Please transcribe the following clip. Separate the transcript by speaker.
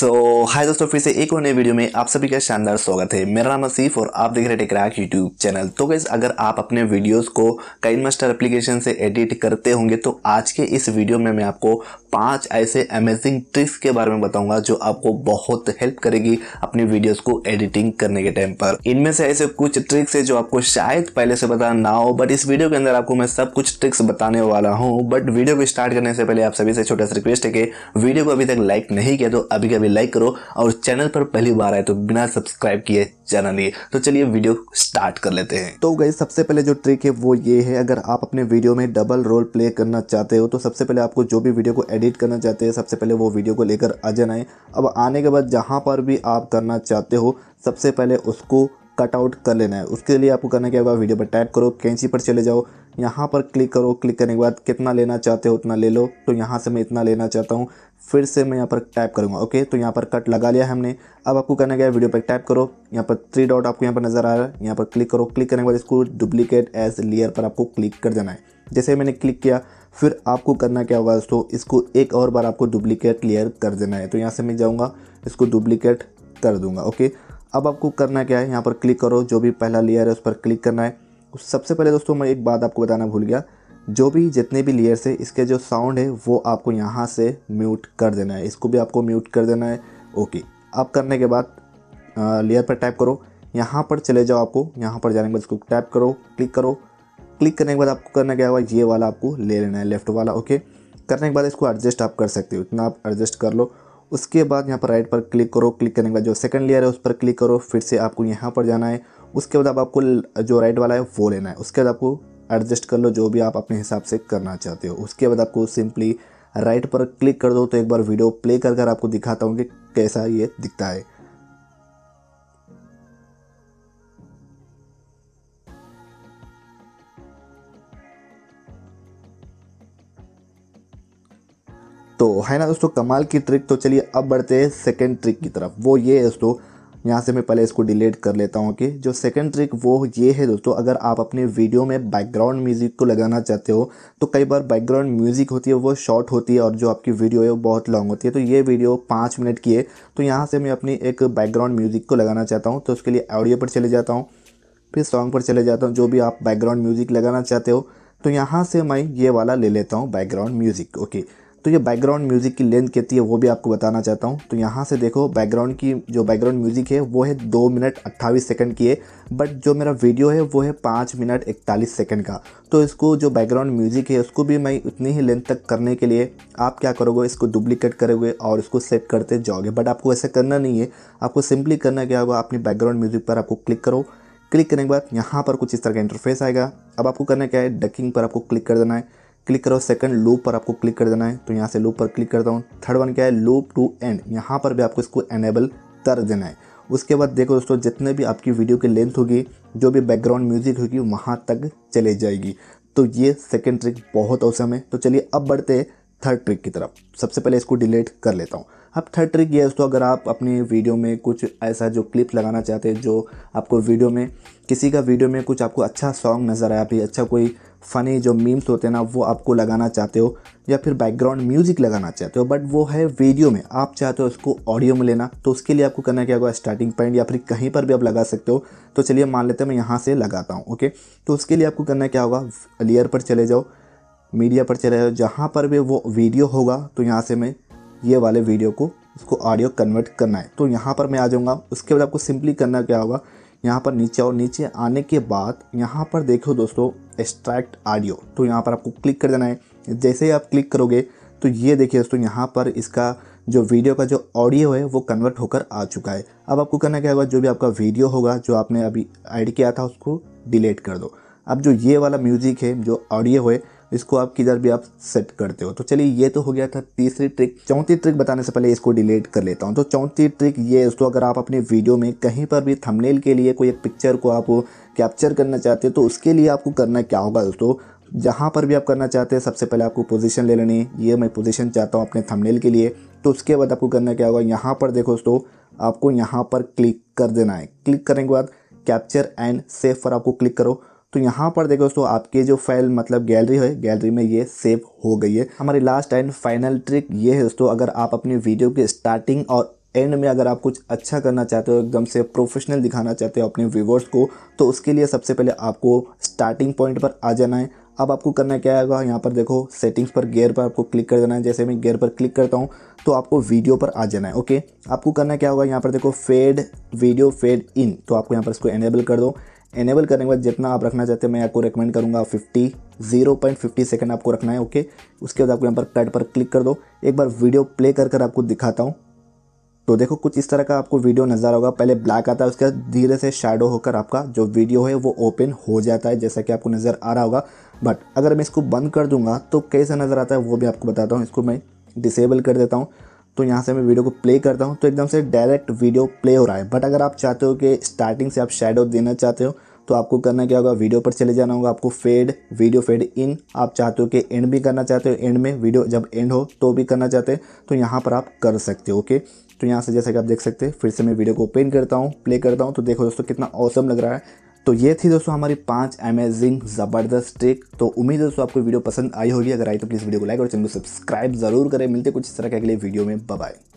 Speaker 1: सो हाय दोस्तों फिर से एक और नए वीडियो में आप सभी का शानदार स्वागत है मेरा नाम असीफ और आप देख रहे हैं टेकराक यूट्यूब चैनल तो गैस अगर आप अपने वीडियोस को कई मास्टर एप्लीकेशन से एडिट करते होंगे तो आज के इस वीडियो में मैं आपको पांच ऐसे अमेजिंग ट्रिक्स के बारे में बताऊंगा जो आपको बहुत हेल्प करेगी अपनी वीडियोज को एडिटिंग करने के टाइम पर इनमें से ऐसे कुछ ट्रिक्स है जो आपको शायद पहले से पता ना हो बट इस वीडियो के अंदर आपको मैं सब कुछ ट्रिक्स बताने वाला हूँ बट वीडियो को स्टार्ट करने से पहले आप सभी से छोटा सा रिक्वेस्ट है कि वीडियो को अभी तक लाइक नहीं किया तो अभी कभी लाइक करो और चैनल पर पहली बार आए तो बिना सब्सक्राइब किए जाना नहीं तो चलिए वीडियो स्टार्ट कर लेते हैं तो गई सबसे पहले जो ट्रिक है वो ये है अगर आप अपने वीडियो में डबल रोल प्ले करना चाहते हो तो सबसे पहले आपको जो भी वीडियो को एडिट करना चाहते हैं सबसे पहले वो वीडियो को लेकर आ जाना है अब आने के बाद जहाँ पर भी आप करना चाहते हो सबसे पहले उसको कटआउट कर लेना है उसके लिए आपको करना क्या होगा वीडियो पर टैप करो कैंसी पर चले जाओ यहाँ पर क्लिक करो क्लिक करने के बाद कितना लेना चाहते हो उतना ले लो तो यहाँ से मैं इतना लेना चाहता हूँ फिर से मैं यहाँ पर टैप करूँगा ओके तो यहाँ पर कट लगा लिया हमने अब आपको करना क्या है वीडियो पर टैप करो यहाँ पर थ्री डॉट आपको यहाँ पर नज़र आ रहा है यहाँ पर क्लिक करो क्लिक करने के बाद इसको डुप्लीकेट एज लेयर पर आपको क्लिक कर देना है जैसे मैंने क्लिक किया फिर आपको करना क्या होगा दोस्तों इसको एक और बार आपको डुप्लीकेट क्लियर कर देना है तो यहाँ से मैं जाऊँगा इसको डुप्लीकेट कर दूँगा ओके अब आपको करना क्या है यहाँ पर क्लिक करो जो भी पहला लेयर है उस पर क्लिक करना है सबसे पहले दोस्तों मैं एक बात आपको बताना भूल गया जो भी जितने भी लेयर्स है इसके जो साउंड है वो आपको यहाँ से म्यूट कर देना है इसको भी आपको म्यूट कर देना है ओके अब करने के बाद लेयर पर टाइप करो यहाँ पर चले जाओ आपको यहाँ पर जाने के बाद इसको टाइप करो क्लिक करो क्लिक करने के बाद आपको करना क्या होगा ये वाला आपको ले लेना है लेफ्ट वाला ओके करने के बाद इसको एडजस्ट आप कर सकते हो इतना आप एडजस्ट कर लो उसके बाद यहाँ पर राइट पर क्लिक करो क्लिक करने के बाद जो सेकंड लेयर है उस पर क्लिक करो फिर से आपको यहाँ पर जाना है उसके बाद आपको जो राइट वाला है वो लेना है उसके बाद आपको एडजस्ट कर लो जो भी आप अपने हिसाब से करना चाहते हो उसके बाद आपको सिंपली राइट पर क्लिक कर दो तो एक बार वीडियो प्ले कर कर आपको दिखाता हूँ कि कैसा ये दिखता है तो है ना दोस्तों कमाल की ट्रिक तो चलिए अब बढ़ते हैं सेकेंड ट्रिक की तरफ वो ये है दोस्तों यहाँ से मैं पहले इसको डिलीट कर लेता हूँ कि जो सेकंड ट्रिक वो ये है दोस्तों अगर आप अपने वीडियो में बैकग्राउंड म्यूज़िक को लगाना चाहते हो तो कई बार बैकग्राउंड म्यूज़िक होती है वो शॉर्ट होती है और जो आपकी वीडियो है वो बहुत लॉन्ग होती है तो ये वीडियो पाँच मिनट की है तो यहाँ से मैं अपनी एक बैकग्राउंड म्यूज़िक को लगाना चाहता हूँ तो उसके लिए ऑडियो पर चले जाता हूँ फिर सॉन्ग पर चले जाता हूँ जो भी आप बैकग्राउंड म्यूज़िक लगाना चाहते हो तो यहाँ से मैं ये वाला ले लेता हूँ बैकग्राउंड म्यूज़िक ओके तो ये बैकग्राउंड म्यूज़िक की लेंथ कहती है वो भी आपको बताना चाहता हूँ तो यहाँ से देखो बैकग्राउंड की जो बैकग्राउंड म्यूज़िक है वो है दो मिनट अट्ठाईस सेकंड की है बट जो मेरा वीडियो है वो है पाँच मिनट इकतालीस सेकंड का तो इसको जो बैकग्राउंड म्यूज़िक है उसको भी मैं उतनी ही लेंथ तक करने के लिए आप क्या करोगे इसको डुप्लीकेट करोगे और इसको सेट करते जाओगे बट आपको ऐसा करना नहीं है आपको सिंपली करना क्या होगा अपनी बैकग्राउंड म्यूज़िक पर आपको क्लिक करो क्लिक करने के बाद यहाँ पर कुछ इस तरह का इंटरफेस आएगा अब आपको करना क्या है डकिंग पर आपको क्लिक कर देना है क्लिक करो सेकंड लूप पर आपको क्लिक कर देना है तो यहाँ से लूप पर क्लिक करता हूँ थर्ड वन क्या है लूप टू एंड यहाँ पर भी आपको इसको एनेबल कर देना है उसके बाद देखो दोस्तों जितने भी आपकी वीडियो की लेंथ होगी जो भी बैकग्राउंड म्यूजिक होगी वहाँ तक चले जाएगी तो ये सेकेंड ट्रिक बहुत औसम है तो चलिए अब बढ़ते हैं थर्ड ट्रिक की तरफ सबसे पहले इसको डिलीट कर लेता हूँ अब थर्ड ट्रिक ये है दोस्तों अगर आप अपनी वीडियो में कुछ ऐसा जो क्लिप लगाना चाहते हैं जो आपको वीडियो में किसी का वीडियो में कुछ आपको अच्छा सॉन्ग नज़र आया भी अच्छा कोई फ़नी जो मीम्स होते हैं ना वो आपको लगाना चाहते हो या फिर बैकग्राउंड म्यूज़िक लगाना चाहते हो बट वो है वीडियो में आप चाहते हो उसको ऑडियो में लेना तो उसके लिए आपको करना क्या होगा स्टार्टिंग पॉइंट या फिर कहीं पर भी आप लगा सकते हो तो चलिए मान लेते हैं मैं यहाँ से लगाता हूँ ओके तो उसके लिए आपको करना क्या होगा लेयर पर चले जाओ मीडिया पर चले जाओ जहाँ पर भी वो वीडियो होगा तो यहाँ से मैं ये वाले वीडियो को उसको ऑडियो कन्वर्ट करना है तो यहाँ पर मैं आ जाऊँगा उसके बाद आपको सिंपली करना क्या होगा यहाँ पर नीचे और नीचे आने के बाद यहाँ पर देखो दोस्तों एक्सट्रैक्ट ऑडियो तो यहाँ पर आपको क्लिक कर देना है जैसे ही आप क्लिक करोगे तो ये देखिए दोस्तों यहाँ पर इसका जो वीडियो का जो ऑडियो है वो कन्वर्ट होकर आ चुका है अब आपको करना क्या होगा जो भी आपका वीडियो होगा जो आपने अभी ऐड किया था उसको डिलीट कर दो अब जो ये वाला म्यूजिक है जो ऑडियो है इसको आप किधर भी आप सेट करते हो तो चलिए ये तो हो गया था तीसरी ट्रिक चौथी ट्रिक बताने से पहले इसको डिलीट कर लेता हूँ तो चौथी ट्रिक ये दोस्तों अगर आप अपने वीडियो में कहीं पर भी थंबनेल के लिए कोई एक पिक्चर को आप कैप्चर करना चाहते हैं तो उसके लिए आपको करना क्या होगा दोस्तों जहाँ पर भी आप करना चाहते हैं सबसे पहले आपको पोजीशन ले लेनी है ये मैं पोजीशन चाहता हूँ अपने थंबनेल के लिए तो उसके बाद आपको करना क्या होगा यहाँ पर देखो दोस्तों आपको यहाँ पर क्लिक कर देना है क्लिक करने के बाद कैप्चर एंड सेव पर आपको क्लिक करो तो यहाँ पर देखो दोस्तों आपके जो फाइल मतलब गैलरी है गैलरी में ये सेव हो गई है हमारी लास्ट एंड फाइनल ट्रिक ये है दोस्तों अगर आप अपनी वीडियो के स्टार्टिंग और एंड में अगर आप कुछ अच्छा करना चाहते हो एकदम से प्रोफेशनल दिखाना चाहते हो अपने व्यूवर्स को तो उसके लिए सबसे पहले आपको स्टार्टिंग पॉइंट पर आ जाना है अब आपको करना क्या होगा यहाँ पर देखो सेटिंग्स पर गेयर पर आपको क्लिक कर देना है जैसे मैं गेयर पर क्लिक करता हूँ तो आपको वीडियो पर आ जाना है ओके आपको करना क्या होगा यहाँ पर देखो फेड वीडियो फेड इन तो आपको यहाँ पर इसको एनेबल कर दो एनेबल करने के बाद जितना आप रखना चाहते हैं मैं आपको रेकमेंड करूँगा fifty zero point fifty second आपको रखना है ओके उसके बाद आपको यहाँ पर कट पर क्लिक कर दो एक बार वीडियो प्ले कर कर आपको दिखाता हूँ तो देखो कुछ इस तरह का आपको वीडियो नज़र होगा पहले ब्लैक आता है उसके बाद धीरे से शेडो होकर आपका जो वीडियो है वो ओपन हो जाता है जैसा कि आपको नज़र आ रहा होगा बट अगर मैं इसको बंद कर दूंगा तो कैसा नज़र आता है वो भी आपको बताता हूँ इसको मैं डिसेबल कर देता हूँ तो यहाँ से मैं वीडियो को प्ले करता हूँ तो एकदम से डायरेक्ट वीडियो प्ले हो रहा है बट अगर आप चाहते हो कि स्टार्टिंग से आप शेडो देना चाहते हो तो आपको करना क्या होगा वीडियो पर चले जाना होगा आपको फेड वीडियो फेड इन आप चाहते हो कि एंड भी करना चाहते हो एंड में वीडियो जब एंड हो तो भी करना चाहते हैं तो यहाँ पर आप कर सकते हो ओके तो यहाँ से जैसे कि आप देख सकते हैं फिर से मैं वीडियो को ओपन करता हूँ प्ले करता हूँ तो देखो दोस्तों कितना औसम लग रहा है तो ये थी दोस्तों हमारी पांच अमेजिंग ज़बरदस्त ट्रिक तो उम्मीद दोस्तों आपको वीडियो पसंद आई होगी अगर आई तो प्लीज़ वीडियो को लाइक और चैनल को सब्सक्राइब जरूर करें मिलते कुछ इस तरह के अगले वीडियो में बाय